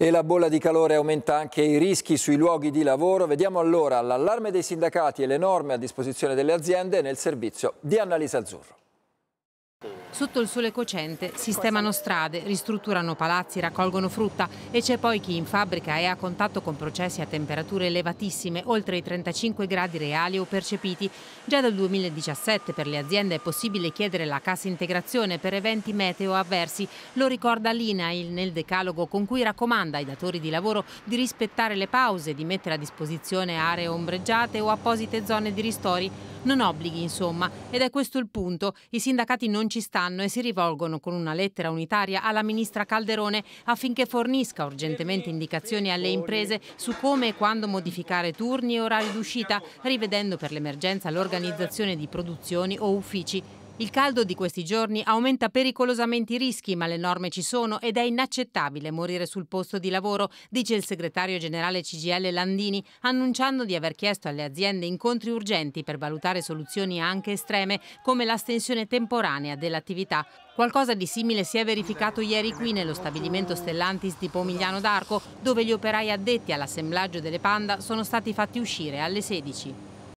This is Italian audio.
E la bolla di calore aumenta anche i rischi sui luoghi di lavoro. Vediamo allora l'allarme dei sindacati e le norme a disposizione delle aziende nel servizio di Annalisa Azzurro. Sotto il sole cocente sistemano strade, ristrutturano palazzi, raccolgono frutta e c'è poi chi in fabbrica è a contatto con processi a temperature elevatissime, oltre i 35 gradi reali o percepiti. Già dal 2017 per le aziende è possibile chiedere la cassa integrazione per eventi meteo avversi. Lo ricorda l'INAIL nel decalogo con cui raccomanda ai datori di lavoro di rispettare le pause, di mettere a disposizione aree ombreggiate o apposite zone di ristori non obblighi, insomma. Ed è questo il punto. I sindacati non ci stanno e si rivolgono con una lettera unitaria alla ministra Calderone affinché fornisca urgentemente indicazioni alle imprese su come e quando modificare turni e orari d'uscita, rivedendo per l'emergenza l'organizzazione di produzioni o uffici il caldo di questi giorni aumenta pericolosamente i rischi, ma le norme ci sono ed è inaccettabile morire sul posto di lavoro, dice il segretario generale CGL Landini, annunciando di aver chiesto alle aziende incontri urgenti per valutare soluzioni anche estreme come l'astensione temporanea dell'attività. Qualcosa di simile si è verificato ieri qui nello stabilimento Stellantis di Pomigliano d'Arco, dove gli operai addetti all'assemblaggio delle panda sono stati fatti uscire alle 16.